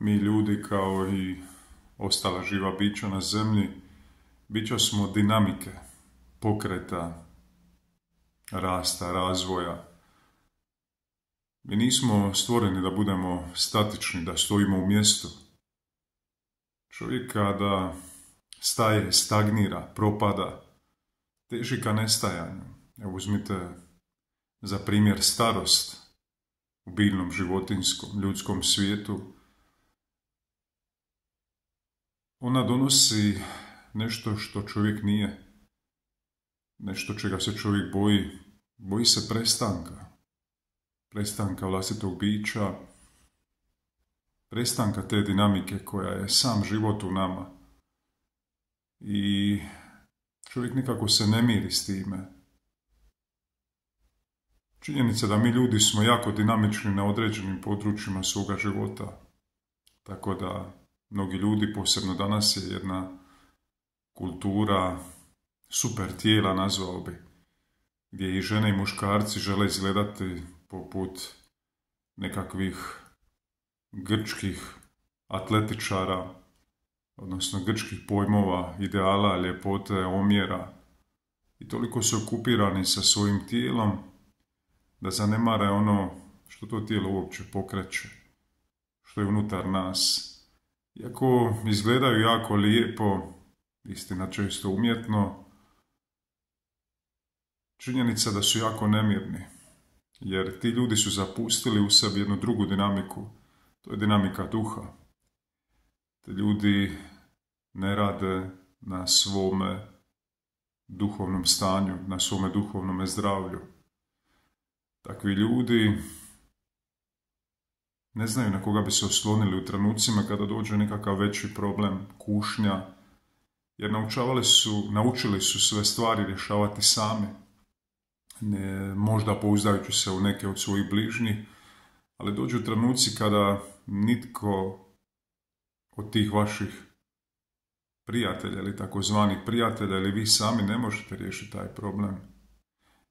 Mi ljudi kao i ostala živa bića na zemlji, bića smo dinamike, pokreta, rasta, razvoja. Mi nismo stvoreni da budemo statični, da stojimo u mjestu. Čovjek kada staje, stagnira, propada, teži ka nestajanju. Evo uzmite za primjer starost u biljnom, životinskom, ljudskom svijetu, ona donosi nešto što čovjek nije, nešto čega se čovjek boji. Boji se prestanka, prestanka vlastitog bića, prestanka te dinamike koja je sam život u nama. I čovjek nikako se ne miri s time. Činjenica da mi ljudi smo jako dinamični na određenim područjima svoga života, tako da Mnogi ljudi, posebno danas, je jedna kultura super tijela, nazvao bi, gdje i žene i muškarci žele izgledati poput nekakvih grčkih atletičara, odnosno grčkih pojmova, ideala, ljepote, omjera i toliko su okupirani sa svojim tijelom da zanemare ono što to tijelo uopće pokreće, što je unutar nas. Iako izgledaju jako lijepo, istina često umjetno, činjenica da su jako nemirni. Jer ti ljudi su zapustili u sebi jednu drugu dinamiku. To je dinamika duha. Te ljudi ne rade na svome duhovnom stanju, na svome duhovnom zdravlju. Takvi ljudi ne znaju na koga bi se oslonili u trenucima kada dođe nekakav veći problem, kušnja, jer naučavali su, naučili su sve stvari rješavati sami, ne, možda pouzdajući se u neke od svojih bližnjih, ali dođu trenuci kada nitko od tih vaših prijatelja ili takozvani prijatelja ili vi sami ne možete riješiti taj problem.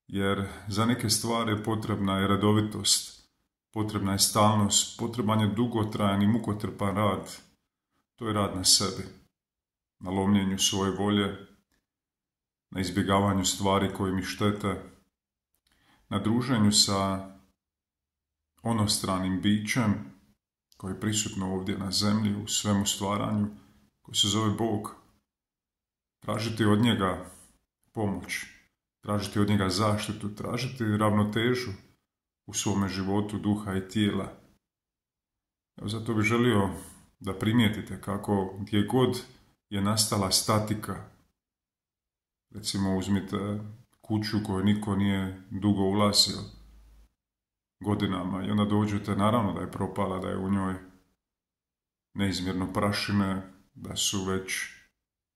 Jer za neke stvari potrebna je redovitost, Potrebna je stalnost, potreban je dugotrajan i mukotrpan rad. To je rad na sebi, na lomljenju svoje volje, na izbjegavanju stvari koje mi štete, na druženju sa onostranim bićem koje je prisutno ovdje na zemlji u svemu stvaranju, koji se zove Bog. Tražiti od njega pomoć, tražiti od njega zaštitu, tražiti ravnotežu, u svome životu duha i tijela. Zato bih želio da primijetite kako gdje god je nastala statika, recimo uzmite kuću koju niko nije dugo ulasio godinama i onda dođete, naravno da je propala, da je u njoj neizmjerno prašine, da su već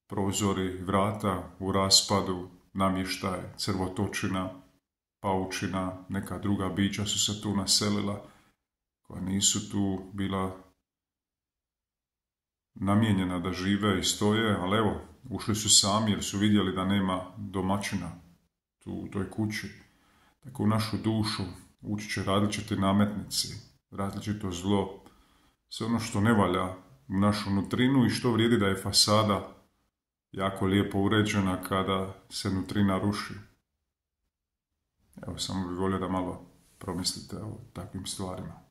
prozori, vrata u raspadu, namještaj, crvotočina, paučina, neka druga bića su se tu naselila, koja nisu tu bila namijenjena da žive i stoje, ali evo, ušli su sami jer su vidjeli da nema domaćina tu u toj kući. Tako u našu dušu ući će različiti nametnici, različito zlo, sve ono što ne valja u našu nutrinu i što vrijedi da je fasada jako lijepo uređena kada se nutrina ruši. Evo, samo bih volio da malo promislite o takvim stvarima.